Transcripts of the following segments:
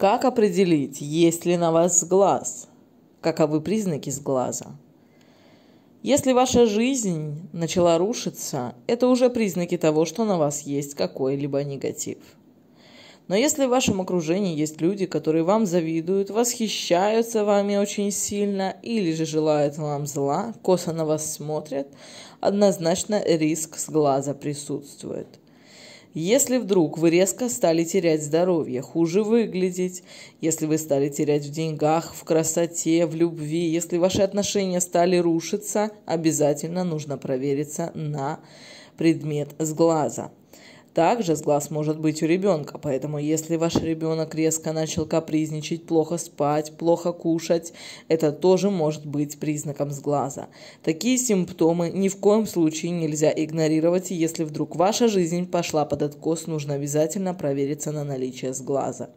Как определить, есть ли на вас глаз? Каковы признаки сглаза? Если ваша жизнь начала рушиться, это уже признаки того, что на вас есть какой-либо негатив. Но если в вашем окружении есть люди, которые вам завидуют, восхищаются вами очень сильно или же желают вам зла, косо на вас смотрят, однозначно риск сглаза присутствует – если вдруг вы резко стали терять здоровье, хуже выглядеть, если вы стали терять в деньгах, в красоте, в любви, если ваши отношения стали рушиться, обязательно нужно провериться на предмет сглаза. Также сглаз может быть у ребенка, поэтому если ваш ребенок резко начал капризничать, плохо спать, плохо кушать, это тоже может быть признаком сглаза. Такие симптомы ни в коем случае нельзя игнорировать, и если вдруг ваша жизнь пошла под откос, нужно обязательно провериться на наличие сглаза.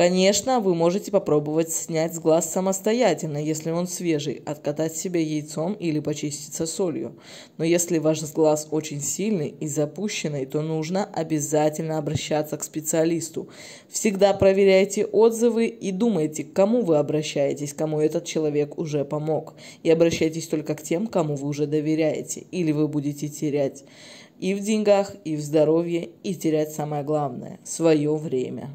Конечно, вы можете попробовать снять с глаз самостоятельно, если он свежий, откатать себе яйцом или почиститься солью. Но если ваш глаз очень сильный и запущенный, то нужно обязательно обращаться к специалисту. Всегда проверяйте отзывы и думайте, к кому вы обращаетесь, кому этот человек уже помог. И обращайтесь только к тем, кому вы уже доверяете, или вы будете терять и в деньгах, и в здоровье, и терять самое главное – свое время.